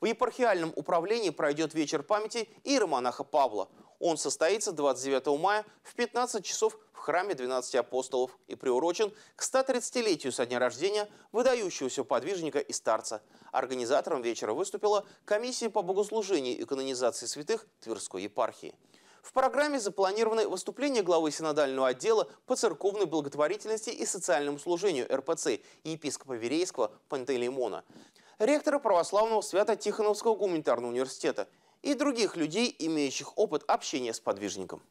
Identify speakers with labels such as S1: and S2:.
S1: В епархиальном управлении пройдет вечер памяти иеромонаха Павла. Он состоится 29 мая в 15 часов в храме 12 апостолов и приурочен к 130-летию со дня рождения выдающегося подвижника и старца. Организатором вечера выступила комиссия по богослужению и канонизации святых Тверской епархии. В программе запланированы выступления главы синодального отдела по церковной благотворительности и социальному служению РПЦ и епископа Верейского Пантелеймона ректора православного Свято-Тихоновского гуманитарного университета и других людей, имеющих опыт общения с подвижником.